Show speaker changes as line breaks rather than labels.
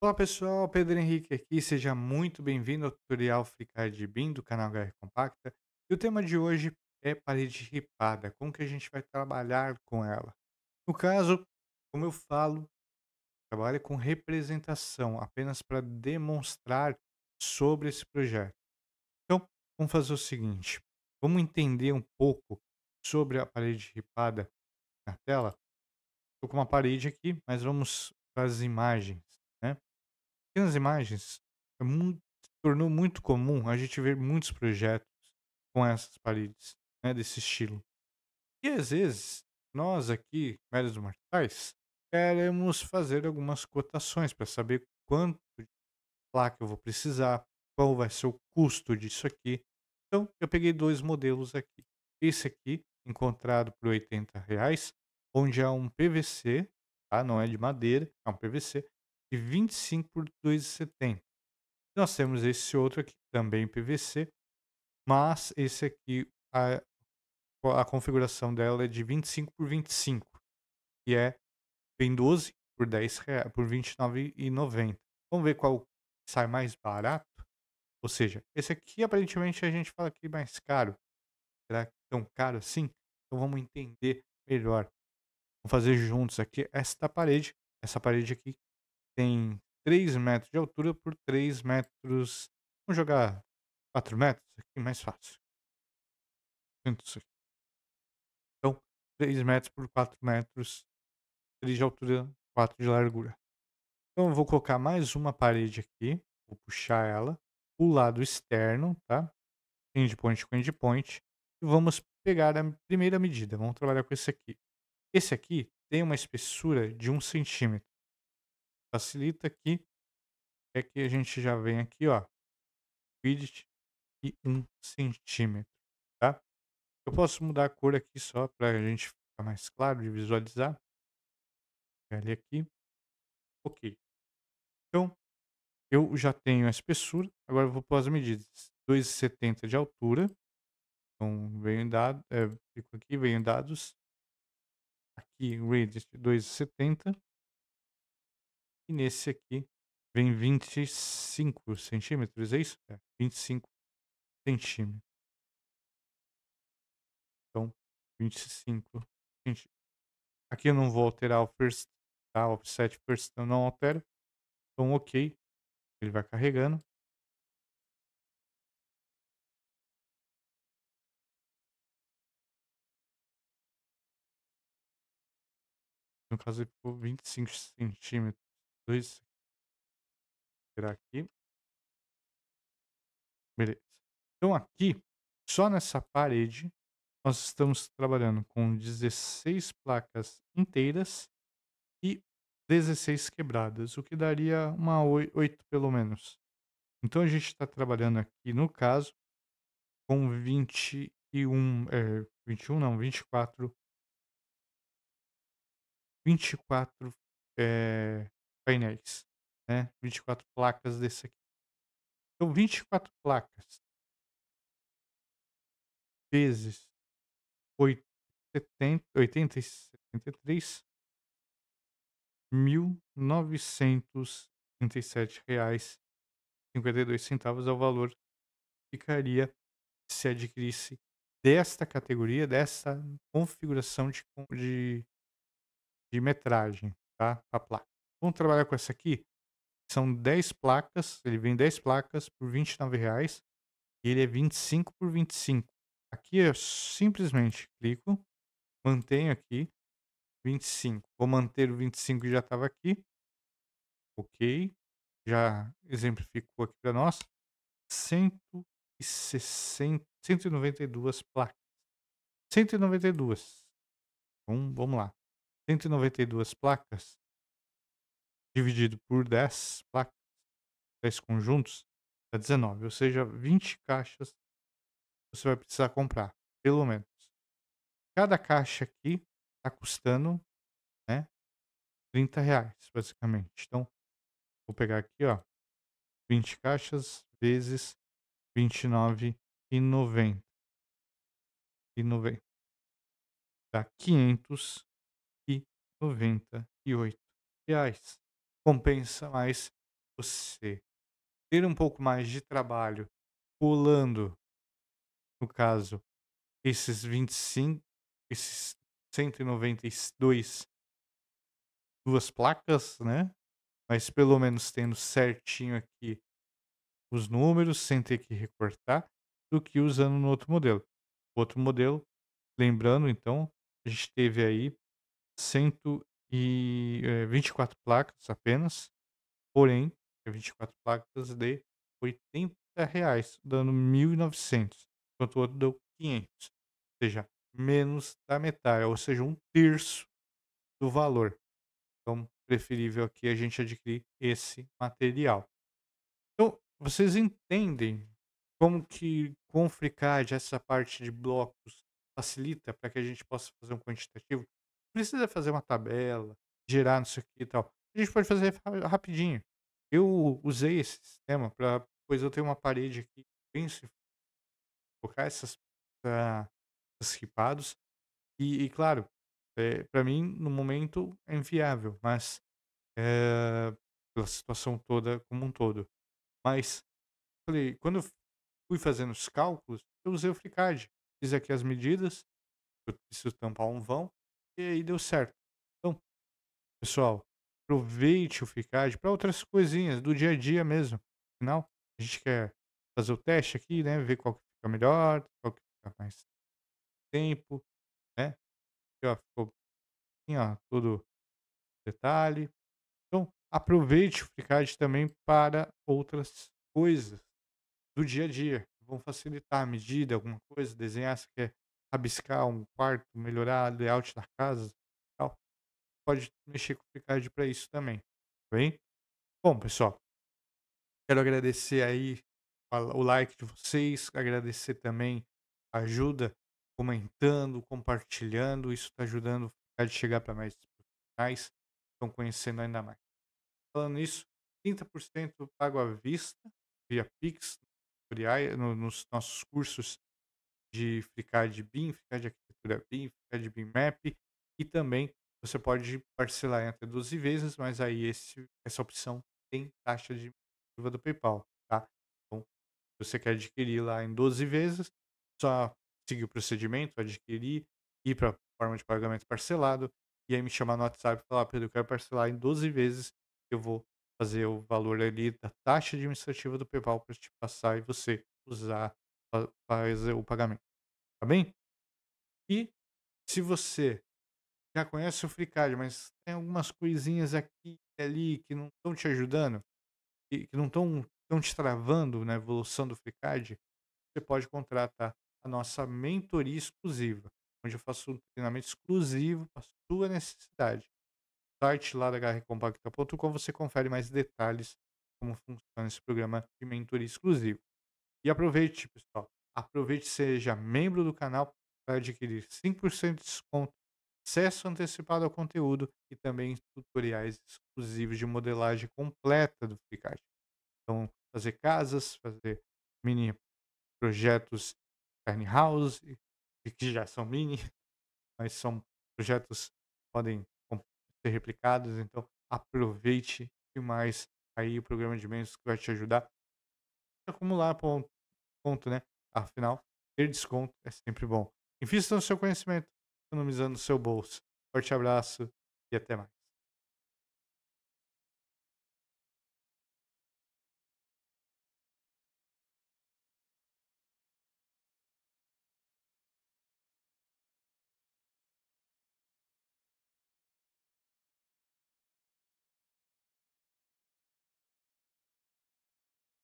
Olá pessoal, Pedro Henrique aqui, seja muito bem-vindo ao tutorial Fricar de BIM do canal HR Compacta. E o tema de hoje é parede ripada, como que a gente vai trabalhar com ela. No caso, como eu falo, trabalha com representação, apenas para demonstrar sobre esse projeto. Então, vamos fazer o seguinte, vamos entender um pouco sobre a parede ripada na tela. Estou com uma parede aqui, mas vamos para as imagens pequenas imagens. É muito, se tornou muito comum a gente ver muitos projetos com essas paredes, né, desse estilo. E às vezes, nós aqui, médios mortais, queremos fazer algumas cotações para saber quanto de placa eu vou precisar, qual vai ser o custo disso aqui. Então, eu peguei dois modelos aqui. Esse aqui, encontrado por 80 reais, onde há um PVC, tá? não é de madeira, é um PVC, e 25 por 2,70. Nós temos esse outro aqui, também PVC, mas esse aqui, a, a configuração dela é de 25 por 25, que é bem 12 por 10 reais, por 29,90. Vamos ver qual sai mais barato. Ou seja, esse aqui aparentemente a gente fala que é mais caro. Será que é tão caro assim? Então vamos entender melhor. Vamos fazer juntos aqui esta parede, essa parede aqui tem 3 metros de altura por 3 metros. Vamos jogar 4 metros aqui, é mais fácil. Então, 3 metros por 4 metros, 3 de altura, 4 de largura. Então, eu vou colocar mais uma parede aqui, vou puxar ela, o lado externo, tá? Endpoint com endpoint. E vamos pegar a primeira medida, vamos trabalhar com esse aqui. Esse aqui tem uma espessura de 1 centímetro facilita aqui é que a gente já vem aqui, ó, width e um centímetro,
tá? Eu posso mudar a cor aqui só para a gente ficar mais claro de visualizar. Ele é aqui. Ok. Então,
eu já tenho a espessura. Agora eu vou pôr as medidas. 2,70 de altura. Então, venho em dados. É, eh, clico aqui, venho em dados. Aqui, radius e nesse aqui vem
25 centímetros, é isso? É, 25 centímetros. Então, 25 centímetros. Aqui eu não vou alterar o first, tá? O offset first eu não altero. Então, ok. Ele vai carregando. No caso, ele ficou 25 centímetros dois. Tirar aqui. Beleza. Então aqui, só
nessa parede, nós estamos trabalhando com 16 placas inteiras e 16 quebradas, o que daria uma 8 pelo menos. Então a gente está trabalhando aqui, no caso, com 21, é, 21 não, 24,
24 é, painéis, né? 24 placas desse aqui. Então, 24 placas vezes 8, 80 e 73,
R$ 1.937,52 é o valor que ficaria se adquirisse desta categoria, dessa configuração de, de, de metragem, tá? A placa. Vamos trabalhar com essa aqui? São 10 placas, ele vem 10 placas por 29 reais e ele é 25 por 25. Aqui eu simplesmente clico, mantenho aqui 25. Vou manter o 25 que já estava aqui. OK. Já exemplificou aqui para nós 160, 192 placas. 192. Então, vamos lá. 192 placas dividido por 10 placas, 10 conjuntos, dá 19. Ou seja, 20 caixas você vai
precisar comprar, pelo menos. Cada caixa aqui está custando né, 30 reais, basicamente. Então, vou pegar aqui, ó, 20 caixas vezes 29,90. E 90. Dá 598 reais compensa mais você
ter um pouco mais de trabalho pulando, no caso, esses 25, esses 192 duas placas, né? Mas pelo menos tendo certinho aqui os números sem ter que recortar do que usando no outro modelo. Outro modelo, lembrando então, a gente teve aí cento e é, eh, 24 placas apenas, porém, 24 é placas de 80 reais, dando 1.900, enquanto o outro deu 500, ou seja, menos da metade, ou seja, um terço do valor. Então, preferível aqui a gente adquirir esse material. Então, vocês entendem como que com o FreeCAD essa parte de blocos facilita para que a gente possa fazer um quantitativo? precisa fazer uma tabela, gerar não sei o que e tal. A gente pode fazer rapidinho. Eu usei esse sistema para. Pois eu tenho uma parede aqui, penso em colocar essas, ah, esses ripados. E, e claro, é, eh, para mim, no momento, é inviável, mas é, pela situação toda como um todo. Mas, falei, quando eu fui fazendo os cálculos, eu usei o FreeCAD. Fiz aqui as medidas, eu preciso tampar um vão, e aí deu certo. Então, pessoal, aproveite o Ficad para outras coisinhas do dia a dia
mesmo. Afinal, a gente quer fazer o teste aqui, né? Ver qual que fica melhor, qual que fica mais tempo, né? Aqui, ó, ficou assim, ó, todo detalhe. Então, aproveite o Ficad também para
outras coisas do dia a dia. Vão facilitar a medida, alguma coisa, desenhar, se quer rabiscar um quarto, melhorar layout da casa tal, pode mexer com o Picard para isso também. Tá bem? Bom, pessoal, quero agradecer aí o like de vocês, agradecer também a ajuda comentando, compartilhando, isso está ajudando o Picard a chegar para mais profissionais, estão conhecendo ainda mais. Falando isso, 30% pago à vista via Pix nos nossos cursos de FreeCAD BIM, FreeCAD Arquitetura BIM, FreeCAD BIM Map e também você pode parcelar em até 12 vezes, mas aí esse, essa opção tem taxa de administrativa do PayPal, tá? Então, se você quer adquirir lá em 12 vezes, só seguir o procedimento, adquirir, ir para a forma de pagamento parcelado e aí me chamar no WhatsApp e falar, Pedro, eu quero parcelar em 12 vezes, eu vou fazer o valor ali da taxa administrativa do PayPal para te passar e você usar fazer o pagamento. Tá bem? E se você já conhece o FreeCard, mas tem algumas coisinhas aqui e ali que não estão te ajudando, que, que não estão te travando na né, evolução do FreeCard, você pode contratar a nossa mentoria exclusiva, onde eu faço um treinamento exclusivo para sua necessidade. No site lá da garrecompacta.com você confere mais detalhes como funciona esse programa de mentoria exclusivo. E aproveite, pessoal. Aproveite seja membro do canal para adquirir 5% de desconto, acesso antecipado ao conteúdo e também tutoriais exclusivos de modelagem completa do FreeCAD. Então, fazer casas, fazer mini projetos tiny house, que já são mini, mas são projetos que podem ser replicados. Então, aproveite demais aí o programa de membros que vai te ajudar acumular ponto, ponto, né? Afinal, ter desconto
é sempre bom. Invista no seu conhecimento, economizando no seu bolso. Forte abraço e até mais.